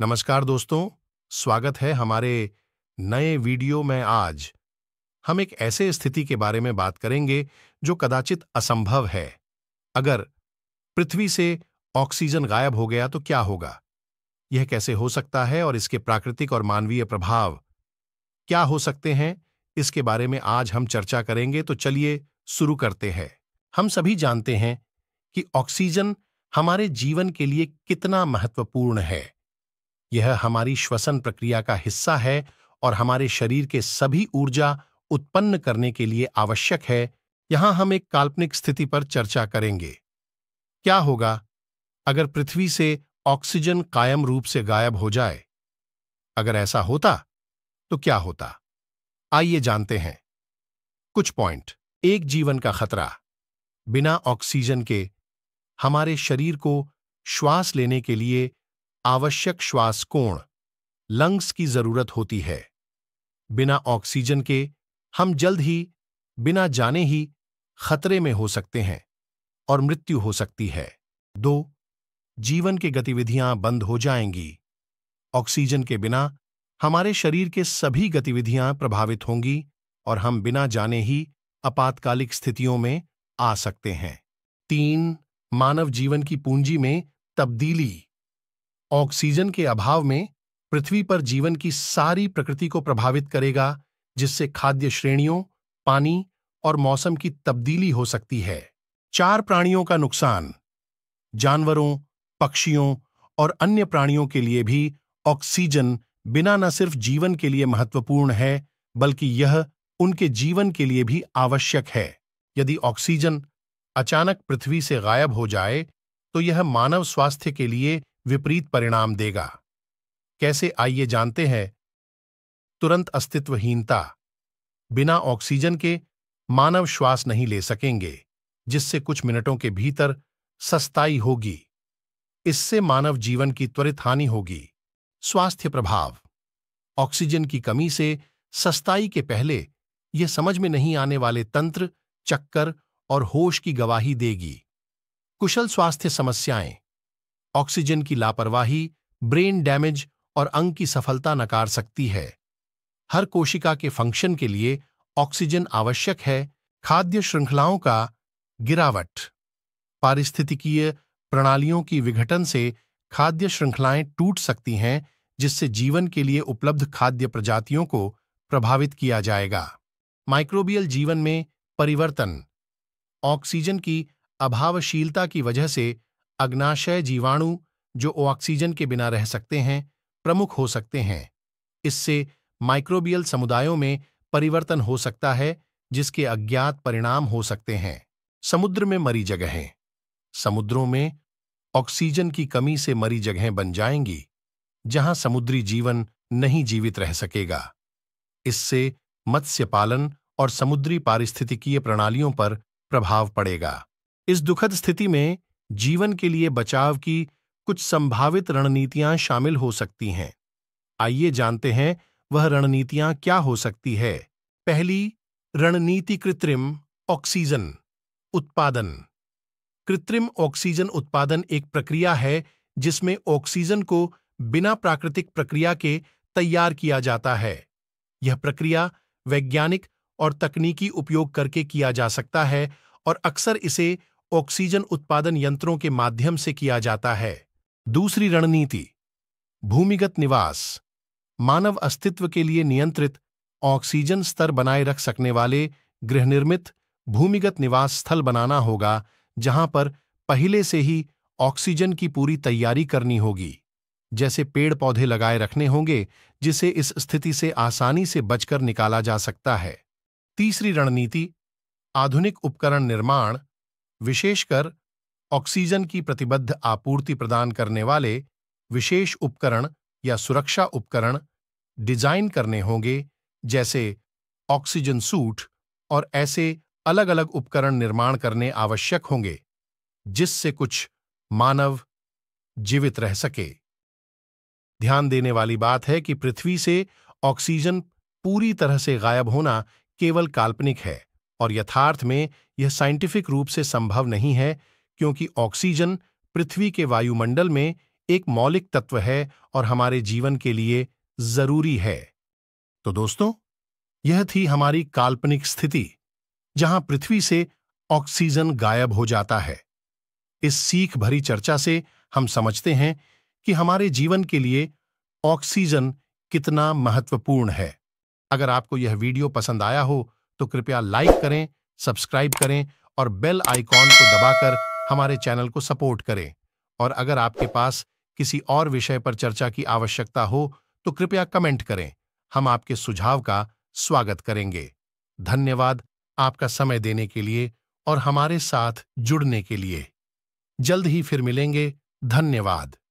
नमस्कार दोस्तों स्वागत है हमारे नए वीडियो में आज हम एक ऐसे स्थिति के बारे में बात करेंगे जो कदाचित असंभव है अगर पृथ्वी से ऑक्सीजन गायब हो गया तो क्या होगा यह कैसे हो सकता है और इसके प्राकृतिक और मानवीय प्रभाव क्या हो सकते हैं इसके बारे में आज हम चर्चा करेंगे तो चलिए शुरू करते हैं हम सभी जानते हैं कि ऑक्सीजन हमारे जीवन के लिए कितना महत्वपूर्ण है यह हमारी श्वसन प्रक्रिया का हिस्सा है और हमारे शरीर के सभी ऊर्जा उत्पन्न करने के लिए आवश्यक है यहां हम एक काल्पनिक स्थिति पर चर्चा करेंगे क्या होगा अगर पृथ्वी से ऑक्सीजन कायम रूप से गायब हो जाए अगर ऐसा होता तो क्या होता आइए जानते हैं कुछ पॉइंट एक जीवन का खतरा बिना ऑक्सीजन के हमारे शरीर को श्वास लेने के लिए आवश्यक श्वास कोण लंग्स की जरूरत होती है बिना ऑक्सीजन के हम जल्द ही बिना जाने ही खतरे में हो सकते हैं और मृत्यु हो सकती है दो जीवन की गतिविधियां बंद हो जाएंगी ऑक्सीजन के बिना हमारे शरीर के सभी गतिविधियां प्रभावित होंगी और हम बिना जाने ही आपातकालिक स्थितियों में आ सकते हैं तीन मानव जीवन की पूंजी में तब्दीली ऑक्सीजन के अभाव में पृथ्वी पर जीवन की सारी प्रकृति को प्रभावित करेगा जिससे खाद्य श्रेणियों पानी और मौसम की तब्दीली हो सकती है चार प्राणियों का नुकसान जानवरों पक्षियों और अन्य प्राणियों के लिए भी ऑक्सीजन बिना न सिर्फ जीवन के लिए महत्वपूर्ण है बल्कि यह उनके जीवन के लिए भी आवश्यक है यदि ऑक्सीजन अचानक पृथ्वी से गायब हो जाए तो यह मानव स्वास्थ्य के लिए विपरीत परिणाम देगा कैसे आइए जानते हैं तुरंत अस्तित्वहीनता बिना ऑक्सीजन के मानव श्वास नहीं ले सकेंगे जिससे कुछ मिनटों के भीतर सस्ताई होगी इससे मानव जीवन की त्वरित हानि होगी स्वास्थ्य प्रभाव ऑक्सीजन की कमी से सस्ताई के पहले यह समझ में नहीं आने वाले तंत्र चक्कर और होश की गवाही देगी कुशल स्वास्थ्य समस्याएं ऑक्सीजन की लापरवाही ब्रेन डैमेज और अंग की सफलता नकार सकती है हर कोशिका के फंक्शन के लिए ऑक्सीजन आवश्यक है खाद्य श्रृंखलाओं का गिरावट पारिस्थितिकीय प्रणालियों की विघटन से खाद्य श्रृंखलाएं टूट सकती हैं जिससे जीवन के लिए उपलब्ध खाद्य प्रजातियों को प्रभावित किया जाएगा माइक्रोबियल जीवन में परिवर्तन ऑक्सीजन की अभावशीलता की वजह से अग्नाशय जीवाणु जो ऑक्सीजन के बिना रह सकते हैं प्रमुख हो सकते हैं इससे माइक्रोबियल समुदायों में परिवर्तन हो सकता है जिसके अज्ञात परिणाम हो सकते हैं समुद्र में मरी जगहें समुद्रों में ऑक्सीजन की कमी से मरी जगहें बन जाएंगी जहां समुद्री जीवन नहीं जीवित रह सकेगा इससे मत्स्य पालन और समुद्री पारिस्थितिकीय प्रणालियों पर प्रभाव पड़ेगा इस दुखद स्थिति में जीवन के लिए बचाव की कुछ संभावित रणनीतियां शामिल हो सकती हैं आइए जानते हैं वह रणनीतियां क्या हो सकती है पहली रणनीति कृत्रिम ऑक्सीजन उत्पादन कृत्रिम ऑक्सीजन उत्पादन एक प्रक्रिया है जिसमें ऑक्सीजन को बिना प्राकृतिक प्रक्रिया के तैयार किया जाता है यह प्रक्रिया वैज्ञानिक और तकनीकी उपयोग करके किया जा सकता है और अक्सर इसे ऑक्सीजन उत्पादन यंत्रों के माध्यम से किया जाता है दूसरी रणनीति भूमिगत निवास मानव अस्तित्व के लिए नियंत्रित ऑक्सीजन स्तर बनाए रख सकने वाले गृहनिर्मित भूमिगत निवास स्थल बनाना होगा जहां पर पहले से ही ऑक्सीजन की पूरी तैयारी करनी होगी जैसे पेड़ पौधे लगाए रखने होंगे जिसे इस स्थिति से आसानी से बचकर निकाला जा सकता है तीसरी रणनीति आधुनिक उपकरण निर्माण विशेषकर ऑक्सीजन की प्रतिबद्ध आपूर्ति प्रदान करने वाले विशेष उपकरण या सुरक्षा उपकरण डिजाइन करने होंगे जैसे ऑक्सीजन सूट और ऐसे अलग अलग उपकरण निर्माण करने आवश्यक होंगे जिससे कुछ मानव जीवित रह सके ध्यान देने वाली बात है कि पृथ्वी से ऑक्सीजन पूरी तरह से गायब होना केवल काल्पनिक है और यथार्थ में यह साइंटिफिक रूप से संभव नहीं है क्योंकि ऑक्सीजन पृथ्वी के वायुमंडल में एक मौलिक तत्व है और हमारे जीवन के लिए जरूरी है तो दोस्तों यह थी हमारी काल्पनिक स्थिति जहां पृथ्वी से ऑक्सीजन गायब हो जाता है इस सीख भरी चर्चा से हम समझते हैं कि हमारे जीवन के लिए ऑक्सीजन कितना महत्वपूर्ण है अगर आपको यह वीडियो पसंद आया हो तो कृपया लाइक करें सब्सक्राइब करें और बेल आइकॉन को दबाकर हमारे चैनल को सपोर्ट करें और अगर आपके पास किसी और विषय पर चर्चा की आवश्यकता हो तो कृपया कमेंट करें हम आपके सुझाव का स्वागत करेंगे धन्यवाद आपका समय देने के लिए और हमारे साथ जुड़ने के लिए जल्द ही फिर मिलेंगे धन्यवाद